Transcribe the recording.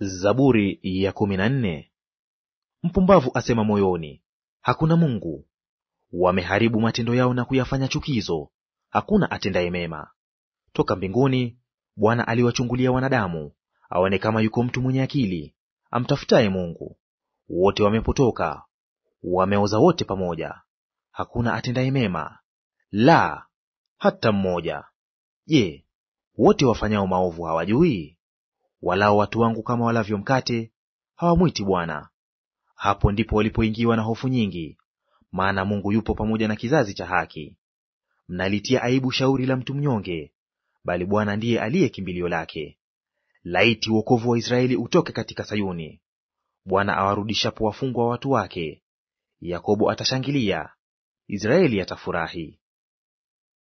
Zaburi ya kumi na nne. Mpumbavu asema moyoni, hakuna Mungu. Wameharibu matendo yao na kuyafanya chukizo, hakuna atendaye mema. Toka mbinguni Bwana aliwachungulia wanadamu, aone kama yuko mtu mwenye akili, amtafutaye Mungu. Wote wamepotoka, wameoza wote pamoja, hakuna atendaye mema, la hata mmoja. Je, wote wafanyao maovu hawajui? walao watu wangu kama walavyo mkate, hawamwiti Bwana. Hapo ndipo walipoingiwa na hofu nyingi, maana Mungu yupo pamoja na kizazi cha haki. Mnalitia aibu shauri la mtu mnyonge, bali Bwana ndiye aliye kimbilio lake. Laiti wokovu wa Israeli utoke katika Sayuni! Bwana awarudishapo wafungwa wa watu wake. Yakobo atashangilia, Israeli atafurahi.